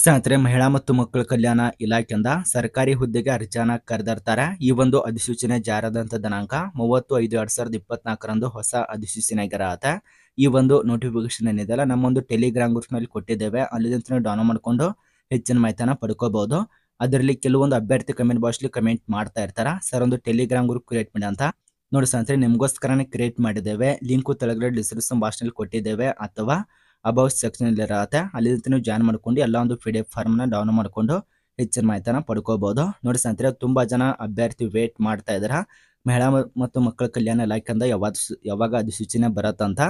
ಸ್ನೇಹಿತರೆ ಮಹಿಳಾ ಮತ್ತು ಮಕ್ಕಳ ಕಲ್ಯಾಣ ಇಲಾಖೆಯಿಂದ ಸರ್ಕಾರಿ ಹುದ್ದೆಗೆ ಅರ್ಜಿಯನ್ನ ಕರೆದಿರ್ತಾರೆ ಈ ಒಂದು ಅಧಿಸೂಚನೆ ಜಾರದಂತ ದಿನಾಂಕ ಮೂವತ್ತು ಐದು ಎರಡ್ ಸಾವಿರದ ಇಪ್ಪತ್ನಾಲ್ಕರಂದು ಹೊಸ ಅಧಿಸೂಚನೆ ಆಗಿರತ್ತೆ ಈ ಒಂದು ನೋಟಿಫಿಕೇಶನ್ ಏನಿದೆಯಲ್ಲ ನಮ್ಮೊಂದು ಟೆಲಿಗ್ರಾಮ್ ಗ್ರೂಪ್ ನಲ್ಲಿ ಕೊಟ್ಟಿದ್ದೇವೆ ಅಲ್ಲಿಂದ ನೀವು ಡೌನ್ಲೋಡ್ ಮಾಡಿಕೊಂಡು ಹೆಚ್ಚಿನ ಮಾಹಿತಿಯನ್ನ ಪಡ್ಕೋಬಹುದು ಅದರಲ್ಲಿ ಕೆಲವೊಂದು ಅಭ್ಯರ್ಥಿ ಕಮೆಂಟ್ ಬಾಕ್ಸ್ ಕಮೆಂಟ್ ಮಾಡ್ತಾ ಇರ್ತಾರ ಸರ್ ಒಂದು ಟೆಲಿಗ್ರಾಮ್ ಗ್ರೂಪ್ ಕ್ರಿಯೇಟ್ ಮಾಡಿ ಅಂತ ನೋಡಿ ಸ್ನೇಹಿತರೆ ನಿಮಗೋಸ್ಕರನೇ ಕ್ರಿಯೇಟ್ ಮಾಡಿದ್ದೇವೆ ಲಿಂಕು ತೆಳಗಡೆ ಡಿಸ್ಕ್ರಿಪ್ಷನ್ ಬಾಕ್ಸ್ ನಲ್ಲಿ ಕೊಟ್ಟಿದ್ದೇವೆ ಅಥವಾ ಅಬೌವ್ ಸೆಕ್ಷನ್ ಇರುತ್ತೆ ಅಲ್ಲಿ ನೀವು ಜಾಯ್ನ್ ಮಾಡ್ಕೊಂಡು ಎಲ್ಲ ಒಂದು ಪಿ ಡಿ ಎಫ್ ಫಾರ್ಮ್ನ ಡೌನ್ ಮಾಡ್ಕೊಂಡು ಹೆಚ್ಚಿನ ಮಾಹಿತಿನ ಪಡ್ಕೋಬಹುದು ನೋಡಿ ಸ್ನೇಹಿತರೆ ತುಂಬಾ ಜನ ಅಭ್ಯರ್ಥಿ ವೇಟ್ ಮಾಡ್ತಾ ಇದಾರ ಮಹಿಳಾ ಮತ್ತು ಮಕ್ಕಳ ಕಲ್ಯಾಣ ಇಲಾಖೆಯಿಂದ ಯಾವಾಗ ಯಾವಾಗ ಅಧಿಸೂಚನೆ ಬರತ್ತಂತ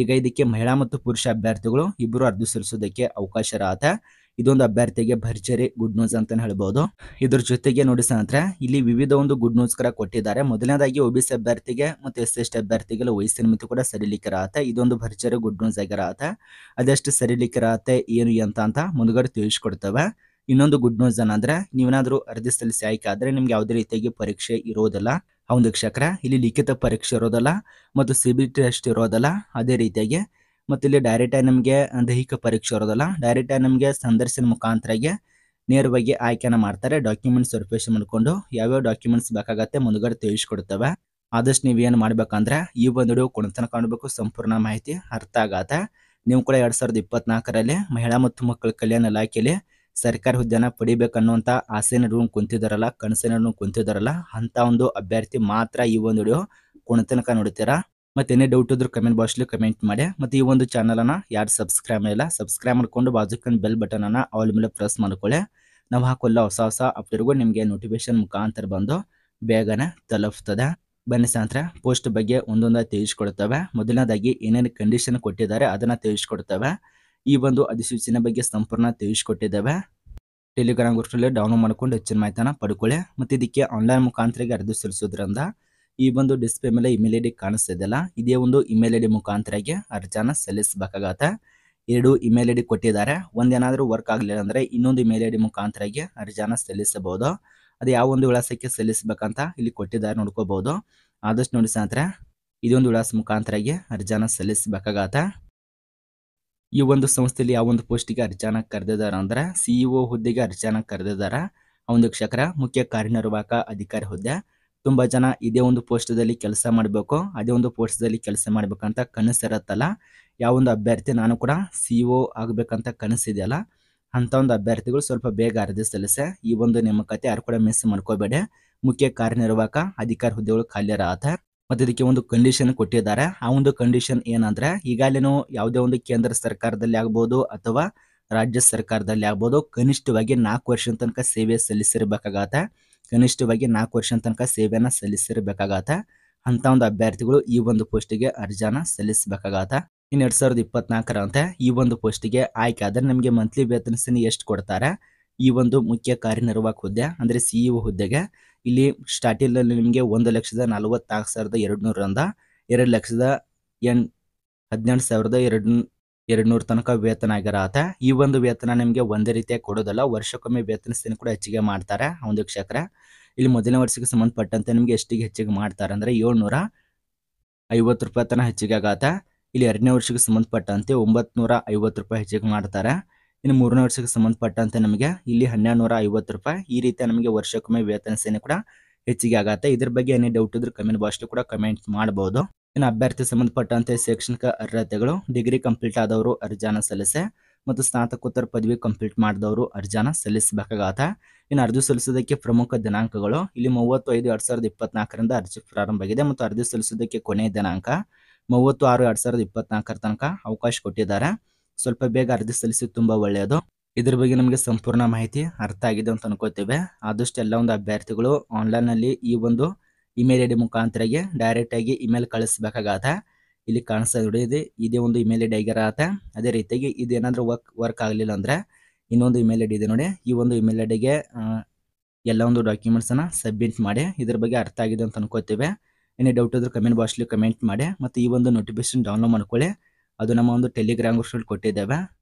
ಈಗ ಇದಕ್ಕೆ ಮಹಿಳಾ ಮತ್ತು ಪುರುಷ ಅಭ್ಯರ್ಥಿಗಳು ಇಬ್ಬರು ಅರ್ಜಿ ಸಲ್ಲಿಸೋದಕ್ಕೆ ಅವಕಾಶ ಇರತ್ತೆ ಇದೊಂದು ಅಭ್ಯರ್ಥಿಗೆ ಭರ್ಜರಿ ಗುಡ್ ನ್ಯೂಸ್ ಅಂತ ಹೇಳ್ಬಹುದು ಇದ್ರ ಜೊತೆಗೆ ನೋಡಿ ಸ್ನೇಹಿತರೆ ಇಲ್ಲಿ ವಿವಿಧ ಒಂದು ಗುಡ್ ನ್ಯೂಸ್ ಕೂಡ ಕೊಟ್ಟಿದ್ದಾರೆ ಮೊದಲನೇದಾಗಿ ಸಿ ಅಭ್ಯರ್ಥಿಗೆ ಮತ್ತು ಎಸ್ ಎಸ್ ಟಿ ಅಭ್ಯರ್ಥಿಗೆಲ್ಲ ವಯಸ್ಸಿನ ಮಿತಿ ಕೂಡ ಸರಿಲಿಕ್ಕಿರತ್ತೆ ಇದೊಂದು ಭರ್ಜರಿ ಗುಡ್ ನ್ಯೂಸ್ ಆಗಿರತ್ತೆ ಅದೆಷ್ಟು ಸರಿಲಿಕ್ಕಿರತ್ತೆ ಏನು ಅಂತ ಅಂತ ಮುಂದ್ಗಡೆ ತಿಳಿಸ್ಕೊಡ್ತವೆ ಇನ್ನೊಂದು ಗುಡ್ ನ್ಯೂಸ್ ಏನಂದ್ರೆ ನೀವೇನಾದ್ರೂ ಅರ್ಜಿ ಸಲ್ಲಿಸಿ ಆಯ್ಕೆ ಆದ್ರೆ ನಿಮ್ಗೆ ಯಾವುದೇ ರೀತಿಯಾಗಿ ಪರೀಕ್ಷೆ ಇರೋದಿಲ್ಲ ಆ ಶಿಕ್ಷಕರ ಇಲ್ಲಿ ಲಿಖಿತ ಪರೀಕ್ಷೆ ಇರೋದಲ್ಲ ಮತ್ತು ಸಿ ಬಿ ಟೆಸ್ಟ್ ಇರೋದಲ್ಲ ಅದೇ ರೀತಿಯಾಗಿ ಮತ್ತು ಇಲ್ಲಿ ಡೈರೆಕ್ಟ್ ಆಗಿ ನಮಗೆ ದೈಹಿಕ ಪರೀಕ್ಷೆ ಇರೋದಲ್ಲ ಡೈರೆಕ್ಟ್ ಆಗಿ ನಮಗೆ ಸಂದರ್ಶನ ಮುಖಾಂತರ ನೇರವಾಗಿ ಆಯ್ಕೆನ ಮಾಡ್ತಾರೆ ಡಾಕ್ಯುಮೆಂಟ್ಸ್ ವೆರಿಫಿಕೇಶನ್ ಮಾಡಿಕೊಂಡು ಯಾವ್ಯಾವ ಡಾಕ್ಯುಮೆಂಟ್ಸ್ ಬೇಕಾಗತ್ತೆ ಮುಂದುಗಡೆ ತಿಳಿಸ್ಕೊಡ್ತವೆ ಆದಷ್ಟು ನೀವೇನು ಮಾಡ್ಬೇಕಂದ್ರೆ ಈ ಒಂದು ವಿಡಿಯೋ ಕುಣತನ ಕಾಣಬೇಕು ಸಂಪೂರ್ಣ ಮಾಹಿತಿ ಅರ್ಥ ಆಗತ್ತೆ ನೀವು ಕೂಡ ಎರಡ್ ಸಾವಿರದ ಇಪ್ಪತ್ನಾಲ್ಕರಲ್ಲಿ ಮಹಿಳಾ ಮತ್ತು ಮಕ್ಕಳ ಕಲ್ಯಾಣ ಇಲಾಖೆಯಲ್ಲಿ ಸರ್ಕಾರಿ ಹುದ್ದೆನ ಪಡಿಬೇಕನ್ನುವಂತ ಆಸೆನ ರೂಮ್ ಕುಂತಿದಾರಲ್ಲ ಕನಸಿನ ಕುಂತಿದಾರಲ್ಲ ಅಂತ ಒಂದು ಅಭ್ಯರ್ಥಿ ಮಾತ್ರ ಈ ಒಂದು ವಿಡಿಯೋ ಕುಣತನಕ ನೋಡ್ತೀರಾ ಮತ್ತೇನೇ ಡೌಟ್ ಇದ್ರೂ ಕಮೆಂಟ್ ಬಾಕ್ಸ್ಲಿ ಕಮೆಂಟ್ ಮಾಡಿ ಮತ್ತು ಈ ಒಂದು ಚಾನಲನ್ನು ಯಾರು ಸಬ್ಸ್ಕ್ರೈಬ್ ಮಾಡಿಲ್ಲ ಸಬ್ಸ್ಕ್ರೈಬ್ ಮಾಡ್ಕೊಂಡು ಬಾಜುಕನ್ ಬೆಲ್ ಬಟನನ್ನು ಆಲ್ ಮೇಲೆ ಪ್ರೆಸ್ ಮಾಡ್ಕೊಳ್ಳಿ ನಾವು ಹಾಕೊಲ್ಲ ಹೊಸ ಹೊಸ ಅಪ್ಡೇಟ್ಗೂ ನಿಮಗೆ ನೋಟಿಫಿಕೇಶನ್ ಮುಖಾಂತರ ಬಂದು ಬೇಗನೆ ತಲುಪ್ತದೆ ಬನ್ನಿ ಸಾಂತ್ರ ಪೋಸ್ಟ್ ಬಗ್ಗೆ ಒಂದೊಂದಾಗಿ ತಿಳಿಸ್ಕೊಡ್ತವೆ ಮೊದಲನೇದಾಗಿ ಏನೇನು ಕಂಡೀಷನ್ ಕೊಟ್ಟಿದ್ದಾರೆ ಅದನ್ನು ತಿಳಿಸ್ಕೊಡ್ತವೆ ಈ ಒಂದು ಅಧಿಸೂಚನೆ ಬಗ್ಗೆ ಸಂಪೂರ್ಣ ತಿಳಿಸ್ಕೊಟ್ಟಿದ್ದಾವೆ ಟೆಲಿಗ್ರಾಮ್ ಗ್ರೂಪ್ನಲ್ಲಿ ಡೌನ್ಲೋಡ್ ಮಾಡ್ಕೊಂಡು ಹೆಚ್ಚಿನ ಮಾಹಿತಿನ ಪಡ್ಕೊಳ್ಳಿ ಮತ್ತು ಇದಕ್ಕೆ ಆನ್ಲೈನ್ ಮುಖಾಂತರಿಗೆ ಅರ್ಧ ಸಲ್ಲಿಸೋದ್ರಿಂದ ಈ ಒಂದು ಡಿಸ್ಪ್ಲೇ ಮೇಲೆ ಇಮೇಲ್ ಐ ಡಿ ಅಲ್ಲ ಇದೇ ಒಂದು ಇಮೇಲ್ ಐ ಡಿ ಮುಖಾಂತರಾಗಿ ಅರ್ಜಾನ ಸಲ್ಲಿಸಬೇಕಾಗತ್ತ ಎರಡು ಇಮೇಲ್ ಐ ಡಿ ಕೊಟ್ಟಿದ್ದಾರೆ ಒಂದೇನಾದರೂ ವರ್ಕ್ ಆಗಲಿಲ್ಲ ಅಂದ್ರೆ ಇನ್ನೊಂದು ಇಮೇಲ್ ಐ ಡಿ ಮುಖಾಂತರಾಗಿ ಅರ್ಜಾನ ಸಲ್ಲಿಸಬಹುದು ಅದು ಯಾವ ಒಂದು ವಿಳಾಸಕ್ಕೆ ಸಲ್ಲಿಸಬೇಕಂತ ಇಲ್ಲಿ ಕೊಟ್ಟಿದ್ದಾರೆ ನೋಡ್ಕೋಬಹುದು ಆದಷ್ಟು ನೋಡಿ ಸ್ನೇಹಿತರೆ ಇದೊಂದು ವಿಳಾಸ ಮುಖಾಂತರಾಗಿ ಅರ್ಜಾನ ಸಲ್ಲಿಸಬೇಕಾಗತ್ತ ಈ ಒಂದು ಸಂಸ್ಥೆಯಲ್ಲಿ ಯಾವ ಒಂದು ಪೋಸ್ಟಿಗೆ ಅರ್ಜಾನ ಕರೆದಿದ್ದಾರೆ ಅಂದ್ರೆ ಸಿಇಒ e ಹುದ್ದೆಗೆ ಅರ್ಜಾನ ಕರೆದಿದ್ದಾರೆ ಆ ಒಂದು ಕ್ಷಕ್ರ ಮುಖ್ಯ ಕಾರ್ಯನಿರ್ವಾಹಕ ಅಧಿಕಾರಿ ಹುದ್ದೆ ತುಂಬ ಜನ ಇದೇ ಒಂದು ಪೋಸ್ಟದಲ್ಲಿ ಕೆಲಸ ಮಾಡಬೇಕು ಅದೇ ಒಂದು ಪೋಸ್ಟದಲ್ಲಿ ಕೆಲಸ ಮಾಡಬೇಕಂತ ಕನಸಿರತ್ತಲ್ಲ ಯಾವ ಒಂದು ಅಭ್ಯರ್ಥಿ ನಾನು ಕೂಡ ಸಿ ಒ e ಆಗಬೇಕಂತ ಕನಸಿದೆಯಲ್ಲ ಅಂತ ಒಂದು ಅಭ್ಯರ್ಥಿಗಳು ಸ್ವಲ್ಪ ಬೇಗ ಅರ್ಜಿ ಸಲ್ಲಿಸೆ ಈ ಒಂದು ನೇಮಕತೆ ಯಾರು ಕೂಡ ಮಿಸ್ ಮಾಡ್ಕೋಬೇಡಿ ಮುಖ್ಯ ಕಾರ್ಯನಿರ್ವಾಹಕ ಅಧಿಕಾರ ಹುದ್ದೆಗಳು ಖಾಲಿ ಆತ ಮತ್ತು ಇದಕ್ಕೆ ಒಂದು ಕಂಡೀಷನ್ ಕೊಟ್ಟಿದ್ದಾರೆ ಆ ಒಂದು ಕಂಡೀಷನ್ ಏನಂದ್ರೆ ಈಗಾಗಲೇನು ಯಾವುದೇ ಒಂದು ಕೇಂದ್ರ ಸರ್ಕಾರದಲ್ಲಿ ಆಗ್ಬೋದು ಅಥವಾ ರಾಜ್ಯ ಸರ್ಕಾರದಲ್ಲಿ ಆಗ್ಬೋದು ಕನಿಷ್ಠವಾಗಿ ನಾಲ್ಕು ವರ್ಷದ ತನಕ ಸೇವೆ ಸಲ್ಲಿಸಿರಬೇಕಾಗತ್ತೆ ಕನಿಷ್ಠವಾಗಿ ನಾಲ್ಕು ವರ್ಷ ತನಕ ಸೇವೆಯನ್ನು ಸಲ್ಲಿಸಿರಬೇಕಾಗತ್ತೆ ಅಂಥ ಒಂದು ಅಭ್ಯರ್ಥಿಗಳು ಈ ಒಂದು ಪೋಸ್ಟಿಗೆ ಅರ್ಜಿಯನ್ನು ಸಲ್ಲಿಸಬೇಕಾಗತ್ತೆ ಇನ್ನು ಎರಡು ಸಾವಿರದ ಇಪ್ಪತ್ನಾಲ್ಕರಂತೆ ಈ ಒಂದು ಪೋಸ್ಟಿಗೆ ಆಯ್ಕೆ ಆದರೆ ನಿಮಗೆ ಮಂತ್ಲಿ ವೇತನ ಎಷ್ಟು ಕೊಡ್ತಾರೆ ಈ ಒಂದು ಮುಖ್ಯ ಕಾರ್ಯನಿರ್ವಾಹಕ ಹುದ್ದೆ ಅಂದರೆ ಸಿ ಸಿಇಒ e ಹುದ್ದೆಗೆ ಇಲ್ಲಿ ಸ್ಟಾರ್ಟಿಂಗ್ ನಿಮಗೆ ಒಂದು ಲಕ್ಷದ ನಲವತ್ತಾರು ಸಾವಿರದ ಎರಡು ನೂರರಿಂದ ಎರಡು ಲಕ್ಷದ ಎಂಟು ಹದಿನೆಂಟು ಸಾವಿರದ ಎರಡು ಎರಡು ತನಕ ವೇತನ ಆಗಿರತ್ತೆ ಈ ಒಂದು ವೇತನ ನಿಮಗೆ ಒಂದೇ ರೀತಿಯಾಗಿ ಕೊಡೋದಲ್ಲ ವರ್ಷಕ್ಕೊಮ್ಮೆ ವೇತನ ಸ್ಥಿತಿ ಕೂಡ ಹೆಚ್ಚಿಗೆ ಮಾಡ್ತಾರೆ ಒಂದು ವೀಕ್ಷಕರ ಇಲ್ಲಿ ಮೊದಲನೇ ವರ್ಷಕ್ಕೆ ಸಂಬಂಧಪಟ್ಟಂತೆ ನಿಮಗೆ ಎಷ್ಟಿಗೆ ಹೆಚ್ಚಿಗೆ ಮಾಡ್ತಾರೆ ಅಂದ್ರೆ ಏಳ್ನೂರ ಐವತ್ತು ರೂಪಾಯಿ ತನಕ ಹೆಚ್ಚಿಗೆ ಆಗತ್ತೆ ಇಲ್ಲಿ ಎರಡನೇ ವರ್ಷಕ್ಕೆ ಸಂಬಂಧಪಟ್ಟಂತೆ ಒಂಬತ್ತು ನೂರ ಐವತ್ತು ರೂಪಾಯಿ ಹೆಚ್ಚಿಗೆ ಮಾಡ್ತಾರೆ ಇನ್ನು ಮೂರನೇ ವರ್ಷಕ್ಕೆ ಸಂಬಂಧಪಟ್ಟಂತೆ ನಮಗೆ ಇಲ್ಲಿ ಹನ್ನೆರಡು ನೂರ ಐವತ್ತು ರೂಪಾಯಿ ಈ ರೀತಿ ನಮಗೆ ವರ್ಷಕ್ಕೊಮ್ಮೆ ವೇತನ ಸೇನೆ ಕೂಡ ಹೆಚ್ಚಿಗೆ ಆಗತ್ತೆ ಇದ್ರ ಬಗ್ಗೆ ಏನೇ ಡೌಟ್ ಇದ್ರೆ ಕಮೆಂಟ್ ಬಾಕ್ಸ್ ಕೂಡ ಕಮೆಂಟ್ ಮಾಡ್ಬೋದು ಇನ್ನು ಅಭ್ಯರ್ಥಿ ಸಂಬಂಧಪಟ್ಟಂತೆ ಶೈಕ್ಷಣಿಕ ಅರ್ಹತೆಗಳು ಡಿಗ್ರಿ ಕಂಪ್ಲೀಟ್ ಆದವರು ಅರ್ಜಿಯನ್ನು ಸಲ್ಲಿಸೆ ಮತ್ತು ಸ್ನಾತಕೋತ್ತರ ಪದವಿ ಕಂಪ್ಲೀಟ್ ಮಾಡಿದವರು ಅರ್ಜಿಯನ್ನು ಸಲ್ಲಿಸಬೇಕಾಗತ್ತೆ ಇನ್ನು ಅರ್ಜಿ ಸಲ್ಲಿಸೋದಕ್ಕೆ ಪ್ರಮುಖ ದಿನಾಂಕಗಳು ಇಲ್ಲಿ ಮೂವತ್ತು ಐದು ಎರಡು ಸಾವಿರದ ಇಪ್ಪತ್ನಾಲ್ಕರಿಂದ ಅರ್ಜಿ ಪ್ರಾರಂಭ ಆಗಿದೆ ಮತ್ತು ಅರ್ಜಿ ಸಲ್ಲಿಸೋದಕ್ಕೆ ಕೊನೆಯ ದಿನಾಂಕ ಮೂವತ್ತು ಆರು ಎರಡು ಸಾವಿರದ ಇಪ್ಪತ್ನಾಲ್ಕರ ತನಕ ಅವಕಾಶ ಕೊಟ್ಟಿದ್ದಾರೆ ಸ್ವಲ್ಪ ಬೇಗ ಅರ್ಜಿ ಸಲ್ಲಿಸಿ ತುಂಬ ಒಳ್ಳೆಯದು ಇದ್ರ ಬಗ್ಗೆ ನಮಗೆ ಸಂಪೂರ್ಣ ಮಾಹಿತಿ ಅರ್ಥ ಆಗಿದೆ ಅಂತ ಅನ್ಕೋತೇವೆ ಆದಷ್ಟು ಎಲ್ಲ ಒಂದು ಅಭ್ಯರ್ಥಿಗಳು ನಲ್ಲಿ ಈ ಒಂದು ಇಮೇಲ್ ಐ ಡಿ ಮುಖಾಂತರಗೆ ಡೈರೆಕ್ಟ್ ಆಗಿ ಇಮೇಲ್ ಕಳಿಸ್ಬೇಕಾಗತ್ತ ಇಲ್ಲಿ ಕಾಣಿಸ್ತಾ ನೋಡಿ ಇದು ಇದೇ ಒಂದು ಇಮೇಲ್ ಐ ಡಿ ಆಗಿರತ್ತ ಅದೇ ರೀತಿಯಾಗಿ ಇದೇನಾದ್ರೂ ವರ್ಕ್ ವರ್ಕ್ ಆಗಲಿಲ್ಲ ಅಂದ್ರೆ ಇನ್ನೊಂದು ಇಮೇಲ್ ಐ ಡಿ ಇದೆ ನೋಡಿ ಈ ಒಂದು ಇಮೇಲ್ ಐ ಡಿಗೆ ಎಲ್ಲ ಒಂದು ಡಾಕ್ಯುಮೆಂಟ್ಸ್ ಅನ್ನ ಸಬ್ಮಿಟ್ ಮಾಡಿ ಇದ್ರ ಬಗ್ಗೆ ಅರ್ಥ ಆಗಿದೆ ಅಂತ ಅನ್ಕೋತೇವೆ ಏನೇ ಡೌಟ್ ಇದ್ರೆ ಕಮೆಂಟ್ ಬಾಕ್ಸ್ಲಿ ಕಮೆಂಟ್ ಮಾಡಿ ಮತ್ತೆ ಈ ಒಂದು ನೋಟಿಫಿಕೇಶನ್ ಡೌನ್ಲೋಡ್ ಮಾಡ್ಕೊಳ್ಳಿ ಅದು ನಮ್ಮ ಒಂದು ಟೆಲಿಗ್ರಾಮ್ ಗ್ರೂಪ್ ಕೊಟ್ಟಿದ್ದೇವೆ